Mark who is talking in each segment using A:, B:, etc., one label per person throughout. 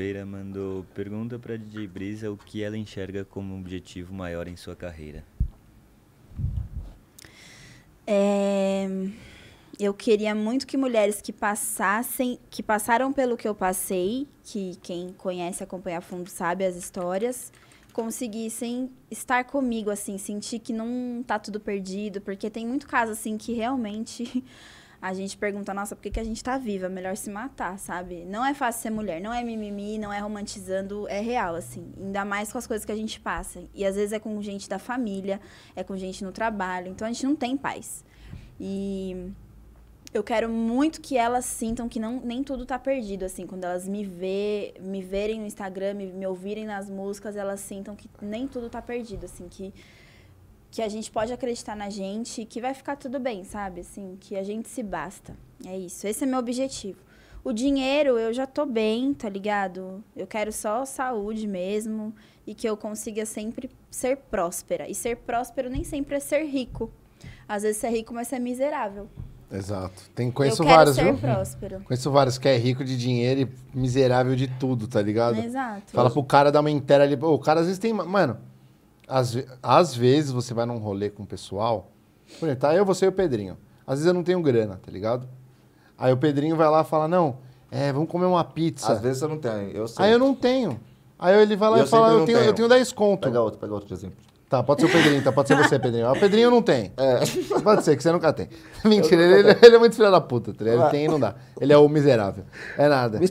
A: Silveira mandou pergunta para DJ Brisa o que ela enxerga como objetivo maior em sua carreira.
B: É, eu queria muito que mulheres que passassem, que passaram pelo que eu passei, que quem conhece acompanha a fundo sabe as histórias, conseguissem estar comigo assim, sentir que não tá tudo perdido, porque tem muito caso assim que realmente a gente pergunta, nossa, por que, que a gente tá viva? Melhor se matar, sabe? Não é fácil ser mulher, não é mimimi, não é romantizando, é real, assim. Ainda mais com as coisas que a gente passa. E às vezes é com gente da família, é com gente no trabalho, então a gente não tem paz. E eu quero muito que elas sintam que não, nem tudo tá perdido, assim. Quando elas me, vê, me verem no Instagram, me, me ouvirem nas músicas, elas sintam que nem tudo tá perdido, assim, que que a gente pode acreditar na gente, que vai ficar tudo bem, sabe? Assim, que a gente se basta. É isso. Esse é meu objetivo. O dinheiro, eu já tô bem, tá ligado? Eu quero só saúde mesmo e que eu consiga sempre ser próspera. E ser próspero nem sempre é ser rico. Às vezes ser é rico, mas ser é miserável.
C: Exato. Tem, conheço eu quero vários, ser viu? próspero. Conheço vários que é rico de dinheiro e miserável de tudo, tá ligado? Exato. Fala pro cara dar uma inteira ali. O cara às vezes tem. Mano, às, às vezes você vai num rolê com o pessoal. Por exemplo, tá eu, você e o Pedrinho. Às vezes eu não tenho grana, tá ligado? Aí o Pedrinho vai lá e fala: Não, é, vamos comer uma pizza. Às vezes eu não
A: tenho, eu sei. Aí eu
C: não tenho. Aí ele vai lá e, eu fala: eu tenho, tenho. eu tenho
A: 10 conto. Pega outro, pega outro exemplo.
C: Tá, pode ser o Pedrinho, tá, pode ser você, Pedrinho. Ah, o Pedrinho não tem. É. Pode ser, que você nunca tem. Mentira, nunca ele, ele, é muito filho da puta, tá ele tem e não dá. Ele é o miserável. É nada.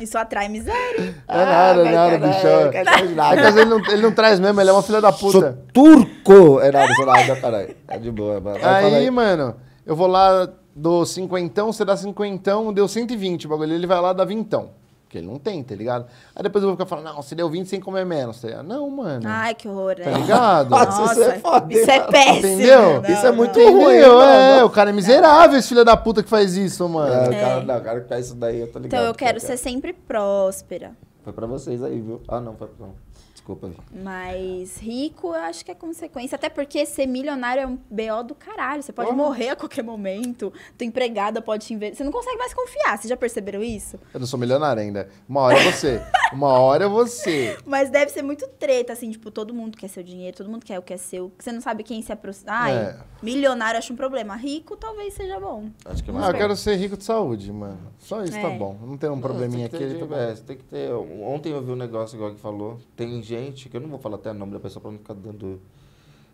B: Isso atrai miséria.
A: é nada,
C: ah,
B: é nada, bichão. Não nada. Às vezes
C: ele não, ele não
A: traz mesmo, ele é uma filha da puta. Sou turco! É nada, sou nada, caralho. Tá de boa. Mas... Aí, aí,
C: mano, eu vou lá, dou cinquentão, você dá cinquentão, deu 120 o bagulho. Ele vai lá, dá vintão. Porque ele não tem, tá ligado? Aí depois eu vou ficar falando, não, você deu 20 sem comer menos. Tá não, mano. Ai, que horror, tá né? Tá ligado? Nossa, Nossa, isso é foda. Isso é péssimo. Né? Entendeu? Não, isso é muito não. ruim. É, o cara é miserável, esse filho da puta que faz isso, mano. É, o cara, é.
A: não, o cara que faz isso daí, eu tô ligado. Então eu quero que tá eu
B: ser quero. sempre próspera.
A: Foi pra vocês aí, viu? Ah, não, foi pra... Desculpa
B: Mas rico, eu acho que é consequência. Até porque ser milionário é um BO do caralho. Você pode Como? morrer a qualquer momento. Tua empregada pode te inver... Você não consegue mais confiar. Vocês já perceberam isso?
C: Eu não sou milionário ainda. Uma hora é você. Uma hora é você.
B: Mas deve ser muito treta, assim. Tipo, todo mundo quer seu dinheiro. Todo mundo quer o que é seu. Você não sabe quem se aproxima. Ai, é. milionário acho um problema. Rico talvez seja bom. Acho que é mais ah, eu quero ser
C: rico de saúde, mano. Só isso tá é. tá bom. Não tem um
B: probleminha aqui. Tem que ter, aqui,
A: de... é, tem que ter um ontem eu vi um negócio igual que falou. Tem gente, que eu não vou falar até o nome da pessoa pra não ficar dando.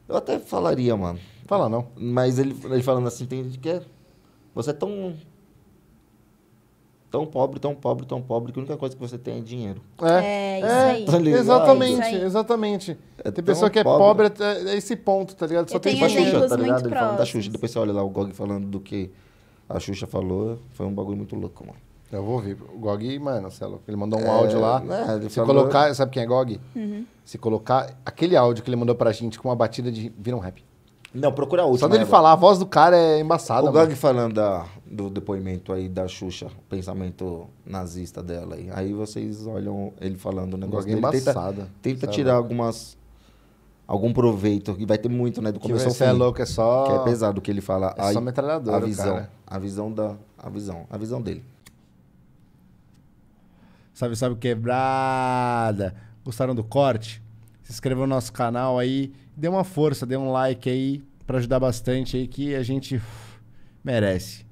A: Eu até falaria, mano. Fala não. Mas ele, ele falando assim, tem gente que é. Você é tão. Tão pobre, tão pobre, tão pobre, que a única coisa que você tem é dinheiro. É, é isso é, aí. Tá exatamente, é isso aí. exatamente. É tem pessoa que é pobre,
C: é, é esse ponto, tá ligado? Só eu tem dinheiro. Xuxa, tá ligado? Ele falando da
A: Xuxa. Depois você olha lá o Gog falando do que a Xuxa falou. Foi um bagulho muito louco, mano. Eu vou ouvir. O Gog, mano, Celo, é
C: ele mandou um é, áudio lá. Né, se falou... colocar, sabe quem é Gog? Uhum. Se colocar aquele áudio que ele mandou
A: pra gente com uma batida de. Vira um rap. Não, procura outro. Só dele ele né, falar, a
C: voz do cara é
A: embaçada. O Gog falando da, do depoimento aí da Xuxa, pensamento nazista dela aí. Aí vocês olham ele falando o negócio Gog é dele. embaçada. Tenta, tenta tirar algumas algum proveito, que vai ter muito, né? Do começo ao é fim. é louco, é só. Que é pesado o que ele fala. É a, só metralhadora. A visão. Cara. A visão da. A visão. A visão dele.
C: Salve, salve, quebrada! Gostaram do corte? Se inscreva no nosso canal aí, dê uma força, dê um like aí para ajudar bastante aí que a gente merece.